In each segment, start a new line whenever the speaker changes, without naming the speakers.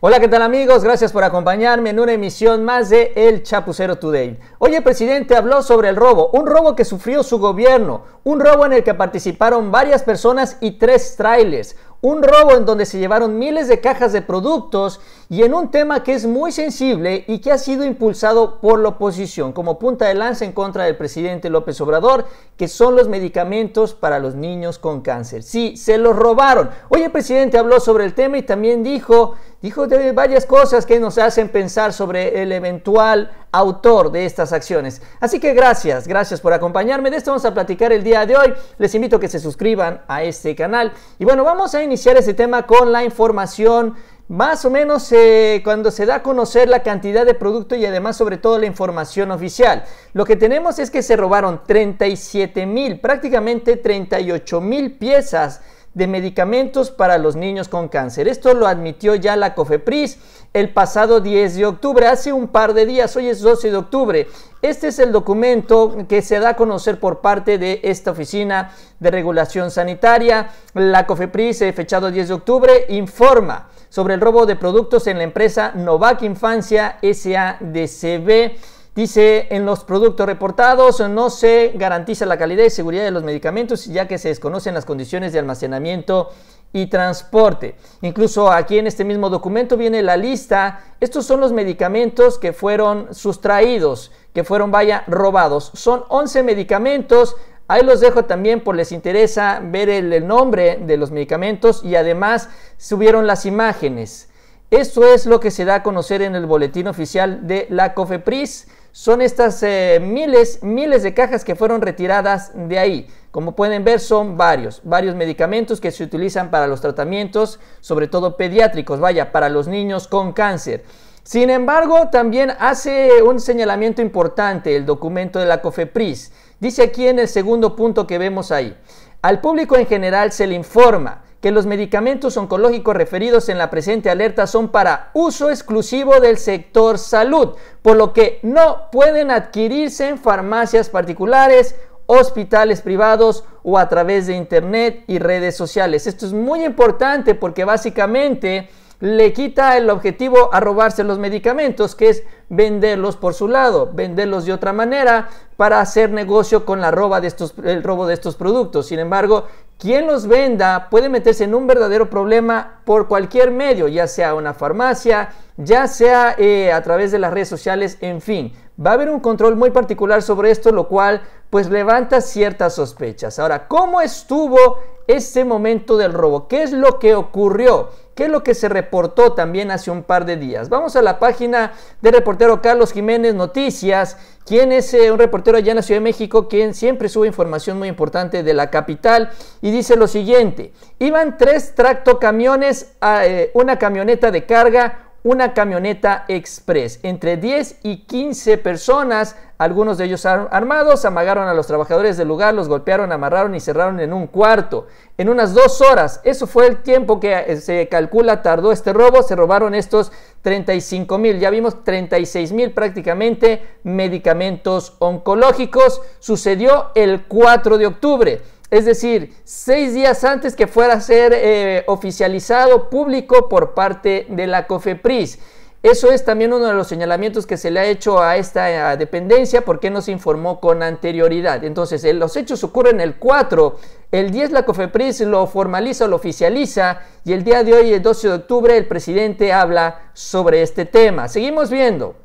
Hola, ¿qué tal amigos? Gracias por acompañarme en una emisión más de El Chapucero Today. Hoy el presidente habló sobre el robo, un robo que sufrió su gobierno, un robo en el que participaron varias personas y tres trailers, un robo en donde se llevaron miles de cajas de productos y en un tema que es muy sensible y que ha sido impulsado por la oposición como punta de lanza en contra del presidente López Obrador, que son los medicamentos para los niños con cáncer. Sí, se los robaron. Hoy el presidente habló sobre el tema y también dijo, dijo varias cosas que nos hacen pensar sobre el eventual autor de estas acciones. Así que gracias, gracias por acompañarme. De esto vamos a platicar el día de hoy. Les invito a que se suscriban a este canal. Y bueno, vamos a iniciar este tema con la información más o menos eh, cuando se da a conocer la cantidad de producto y además sobre todo la información oficial. Lo que tenemos es que se robaron 37 mil, prácticamente 38 mil piezas de medicamentos para los niños con cáncer. Esto lo admitió ya la COFEPRIS el pasado 10 de octubre, hace un par de días, hoy es 12 de octubre. Este es el documento que se da a conocer por parte de esta oficina de regulación sanitaria. La COFEPRIS, eh, fechado 10 de octubre, informa sobre el robo de productos en la empresa Novak Infancia SADCB Dice, en los productos reportados no se garantiza la calidad y seguridad de los medicamentos ya que se desconocen las condiciones de almacenamiento y transporte. Incluso aquí en este mismo documento viene la lista. Estos son los medicamentos que fueron sustraídos, que fueron, vaya, robados. Son 11 medicamentos. Ahí los dejo también por les interesa ver el, nombre de los medicamentos y además subieron las imágenes. Esto es lo que se da a conocer en el boletín oficial de la COFEPRIS son estas eh, miles, miles de cajas que fueron retiradas de ahí. Como pueden ver, son varios, varios medicamentos que se utilizan para los tratamientos, sobre todo pediátricos, vaya, para los niños con cáncer. Sin embargo, también hace un señalamiento importante el documento de la COFEPRIS. Dice aquí en el segundo punto que vemos ahí, al público en general se le informa que los medicamentos oncológicos referidos en la presente alerta son para uso exclusivo del sector salud, por lo que no pueden adquirirse en farmacias particulares, hospitales privados o a través de internet y redes sociales. Esto es muy importante porque básicamente le quita el objetivo a robarse los medicamentos, que es venderlos por su lado, venderlos de otra manera para hacer negocio con la roba de estos, el robo de estos productos. Sin embargo, quien los venda puede meterse en un verdadero problema por cualquier medio, ya sea una farmacia, ya sea eh, a través de las redes sociales, en fin. Va a haber un control muy particular sobre esto, lo cual pues levanta ciertas sospechas. Ahora, ¿cómo estuvo ese momento del robo. ¿Qué es lo que ocurrió? ¿Qué es lo que se reportó también hace un par de días? Vamos a la página de reportero Carlos Jiménez Noticias, quien es eh, un reportero allá en la Ciudad de México, quien siempre sube información muy importante de la capital, y dice lo siguiente, iban tres tractocamiones, a, eh, una camioneta de carga, una camioneta express. Entre 10 y 15 personas, algunos de ellos armados, amagaron a los trabajadores del lugar, los golpearon, amarraron y cerraron en un cuarto. En unas dos horas, eso fue el tiempo que eh, se calcula tardó este robo, se robaron estos 35 mil, ya vimos 36 mil prácticamente medicamentos oncológicos. Sucedió el 4 de octubre es decir, seis días antes que fuera a ser eh, oficializado público por parte de la COFEPRIS. Eso es también uno de los señalamientos que se le ha hecho a esta eh, dependencia porque no se informó con anterioridad. Entonces, los hechos ocurren el 4, el 10 la COFEPRIS lo formaliza, lo oficializa y el día de hoy, el 12 de octubre, el presidente habla sobre este tema. Seguimos viendo.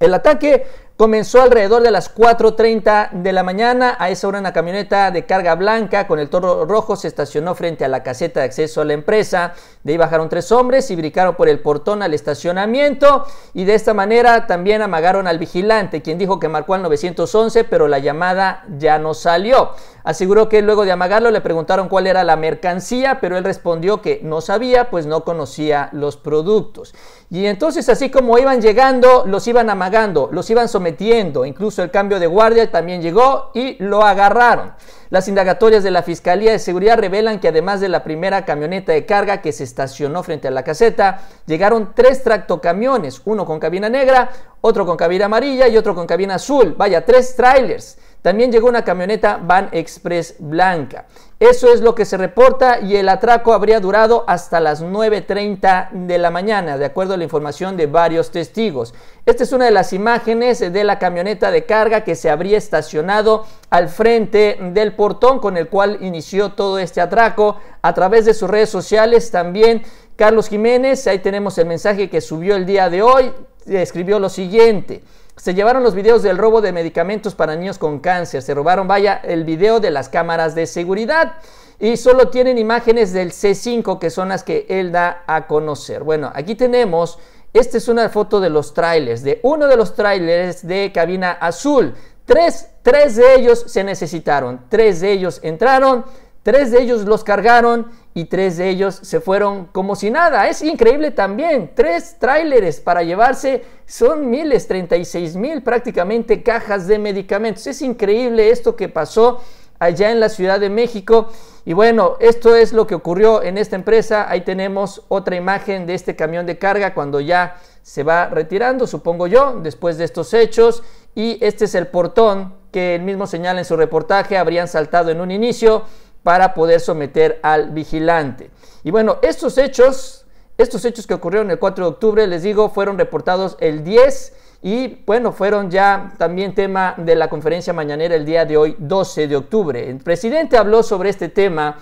El ataque Comenzó alrededor de las 4.30 de la mañana. A esa hora una camioneta de carga blanca con el toro rojo se estacionó frente a la caseta de acceso a la empresa. De ahí bajaron tres hombres y brincaron por el portón al estacionamiento y de esta manera también amagaron al vigilante, quien dijo que marcó al 911 pero la llamada ya no salió. Aseguró que luego de amagarlo le preguntaron cuál era la mercancía, pero él respondió que no sabía, pues no conocía los productos. Y entonces así como iban llegando, los iban amagando, los iban sometiendo. Incluso el cambio de guardia también llegó y lo agarraron. Las indagatorias de la Fiscalía de Seguridad revelan que además de la primera camioneta de carga que se estacionó frente a la caseta, llegaron tres tractocamiones, uno con cabina negra, otro con cabina amarilla y otro con cabina azul. Vaya, tres trailers también llegó una camioneta Van Express blanca. Eso es lo que se reporta y el atraco habría durado hasta las 9.30 de la mañana, de acuerdo a la información de varios testigos. Esta es una de las imágenes de la camioneta de carga que se habría estacionado al frente del portón con el cual inició todo este atraco. A través de sus redes sociales también Carlos Jiménez, ahí tenemos el mensaje que subió el día de hoy, escribió lo siguiente. Se llevaron los videos del robo de medicamentos para niños con cáncer. Se robaron, vaya, el video de las cámaras de seguridad. Y solo tienen imágenes del C5, que son las que él da a conocer. Bueno, aquí tenemos, esta es una foto de los trailers, de uno de los trailers de cabina azul. Tres, tres de ellos se necesitaron, tres de ellos entraron, tres de ellos los cargaron y tres de ellos se fueron como si nada. Es increíble también. Tres tráileres para llevarse son miles, 36 mil prácticamente cajas de medicamentos. Es increíble esto que pasó allá en la Ciudad de México. Y bueno, esto es lo que ocurrió en esta empresa. Ahí tenemos otra imagen de este camión de carga cuando ya se va retirando, supongo yo, después de estos hechos. Y este es el portón que el mismo señala en su reportaje, habrían saltado en un inicio para poder someter al vigilante. Y bueno, estos hechos, estos hechos que ocurrieron el 4 de octubre, les digo, fueron reportados el 10 y bueno, fueron ya también tema de la conferencia mañanera el día de hoy, 12 de octubre. El presidente habló sobre este tema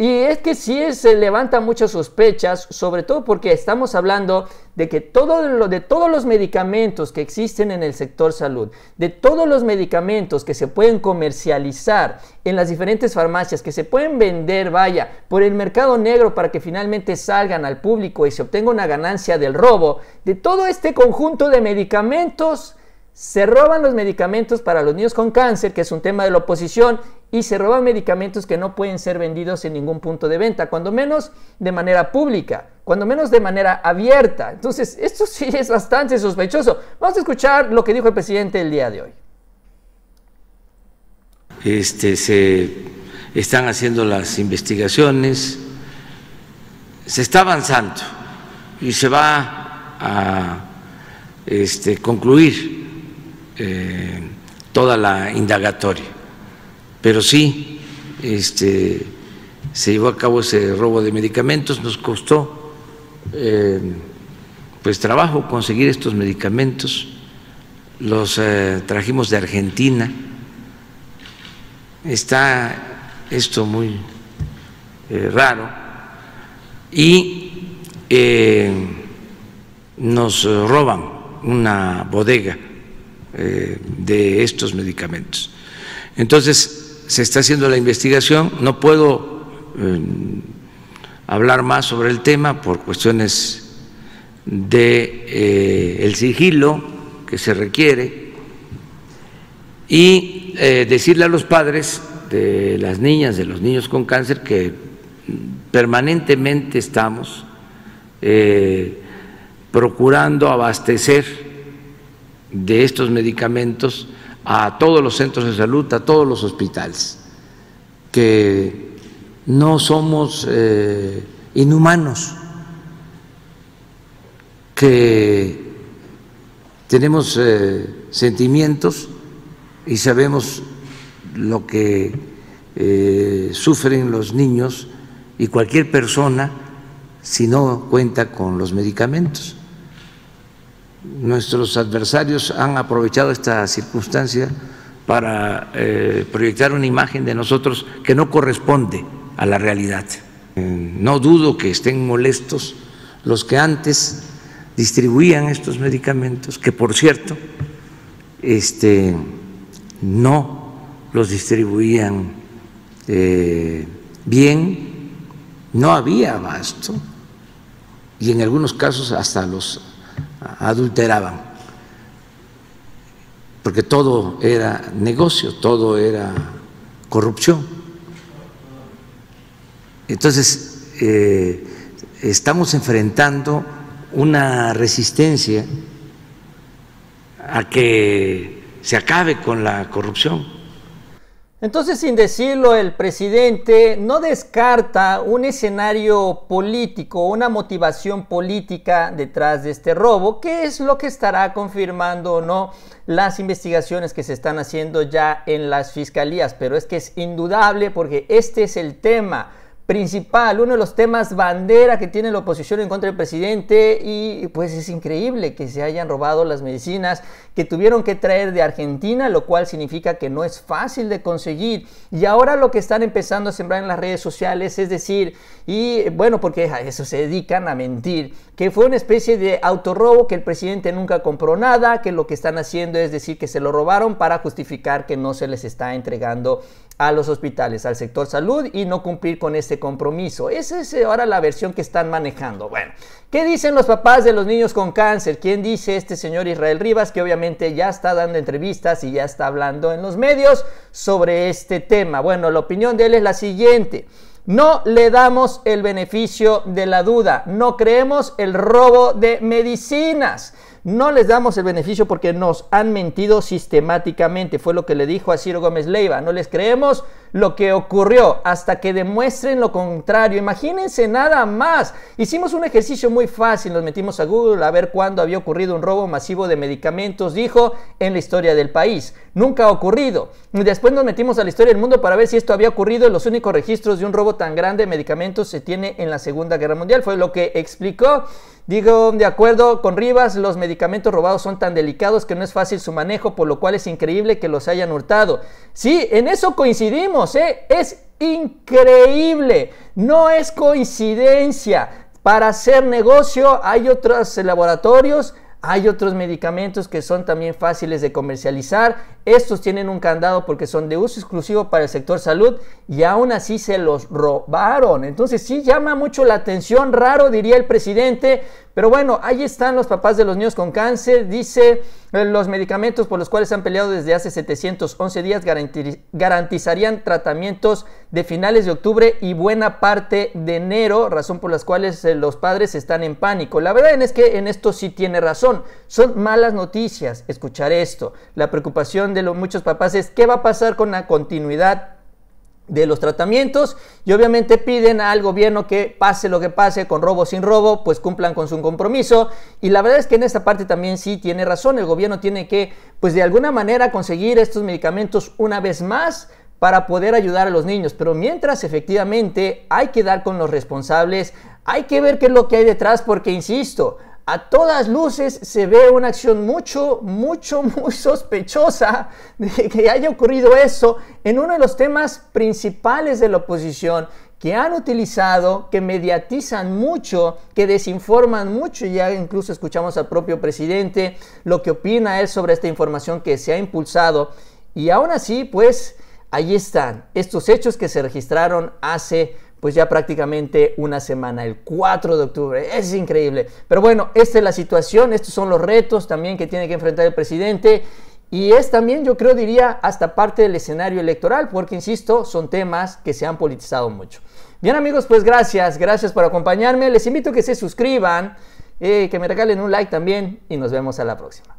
y es que sí se levantan muchas sospechas, sobre todo porque estamos hablando de que de todos los medicamentos que existen en el sector salud, de todos los medicamentos que se pueden comercializar en las diferentes farmacias, que se pueden vender, vaya, por el mercado negro para que finalmente salgan al público y se obtenga una ganancia del robo, de todo este conjunto de medicamentos, se roban los medicamentos para los niños con cáncer, que es un tema de la oposición, y se roban medicamentos que no pueden ser vendidos en ningún punto de venta, cuando menos de manera pública, cuando menos de manera abierta. Entonces, esto sí es bastante sospechoso. Vamos a escuchar lo que dijo el presidente el día de hoy.
Este, se están haciendo las investigaciones, se está avanzando y se va a este, concluir eh, toda la indagatoria pero sí este, se llevó a cabo ese robo de medicamentos, nos costó eh, pues trabajo conseguir estos medicamentos, los eh, trajimos de Argentina, está esto muy eh, raro y nos roban una bodega de estos medicamentos. Entonces, se está haciendo la investigación. No puedo eh, hablar más sobre el tema por cuestiones de eh, el sigilo que se requiere y eh, decirle a los padres de las niñas, de los niños con cáncer que permanentemente estamos procurando abastecer de estos medicamentos a todos los centros de salud, a todos los hospitales, que no somos eh, inhumanos, que tenemos eh, sentimientos y sabemos lo que eh, sufren los niños y cualquier persona si no cuenta con los medicamentos nuestros adversarios han aprovechado esta circunstancia para eh, proyectar una imagen de nosotros que no corresponde a la realidad. Eh, no dudo que estén molestos los que antes distribuían estos medicamentos, que por cierto, este, no los distribuían eh, bien, no había abasto y en algunos casos hasta los adulteraban, porque todo era negocio, todo era corrupción. Entonces, eh, estamos enfrentando una resistencia a que se acabe con la corrupción.
Entonces, sin decirlo, el presidente no descarta un escenario político, una motivación política detrás de este robo, que es lo que estará confirmando o no las investigaciones que se están haciendo ya en las fiscalías. Pero es que es indudable porque este es el tema principal, uno de los temas bandera que tiene la oposición en contra del presidente y pues es increíble que se hayan robado las medicinas que tuvieron que traer de Argentina, lo cual significa que no es fácil de conseguir. Y ahora lo que están empezando a sembrar en las redes sociales, es decir, y bueno, porque a eso se dedican a mentir, que fue una especie de autorrobo, que el presidente nunca compró nada, que lo que están haciendo es decir que se lo robaron para justificar que no se les está entregando a los hospitales, al sector salud y no cumplir con este compromiso. Esa es eh, ahora la versión que están manejando. Bueno, ¿qué dicen los papás de los niños con cáncer? ¿Quién dice este señor Israel Rivas que obviamente ya está dando entrevistas y ya está hablando en los medios sobre este tema? Bueno, la opinión de él es la siguiente. No le damos el beneficio de la duda, no creemos el robo de medicinas. No les damos el beneficio porque nos han mentido sistemáticamente. Fue lo que le dijo a Ciro Gómez Leiva. No les creemos lo que ocurrió hasta que demuestren lo contrario. Imagínense nada más. Hicimos un ejercicio muy fácil. Nos metimos a Google a ver cuándo había ocurrido un robo masivo de medicamentos, dijo, en la historia del país. Nunca ha ocurrido. Después nos metimos a la historia del mundo para ver si esto había ocurrido. los únicos registros de un robo tan grande de medicamentos se tiene en la Segunda Guerra Mundial. Fue lo que explicó. Digo, de acuerdo con Rivas, los medicamentos robados son tan delicados que no es fácil su manejo, por lo cual es increíble que los hayan hurtado. Sí, en eso coincidimos, ¿eh? Es increíble, no es coincidencia. Para hacer negocio hay otros laboratorios, hay otros medicamentos que son también fáciles de comercializar. Estos tienen un candado porque son de uso exclusivo para el sector salud y aún así se los robaron. Entonces sí llama mucho la atención, raro diría el presidente, pero bueno, ahí están los papás de los niños con cáncer. Dice, eh, los medicamentos por los cuales han peleado desde hace 711 días garantizarían tratamientos de finales de octubre y buena parte de enero, razón por las cuales eh, los padres están en pánico. La verdad es que en esto sí tiene razón. Son malas noticias escuchar esto. La preocupación de los muchos papás es qué va a pasar con la continuidad de los tratamientos y obviamente piden al gobierno que pase lo que pase con robo sin robo, pues cumplan con su compromiso y la verdad es que en esta parte también sí tiene razón, el gobierno tiene que pues de alguna manera conseguir estos medicamentos una vez más para poder ayudar a los niños, pero mientras efectivamente hay que dar con los responsables, hay que ver qué es lo que hay detrás porque insisto, a todas luces se ve una acción mucho, mucho, muy sospechosa de que haya ocurrido eso en uno de los temas principales de la oposición que han utilizado, que mediatizan mucho, que desinforman mucho, ya incluso escuchamos al propio presidente lo que opina él sobre esta información que se ha impulsado, y aún así, pues, ahí están estos hechos que se registraron hace pues ya prácticamente una semana, el 4 de octubre. Es increíble. Pero bueno, esta es la situación, estos son los retos también que tiene que enfrentar el presidente. Y es también, yo creo, diría, hasta parte del escenario electoral, porque, insisto, son temas que se han politizado mucho. Bien amigos, pues gracias, gracias por acompañarme. Les invito a que se suscriban, eh, que me regalen un like también y nos vemos a la próxima.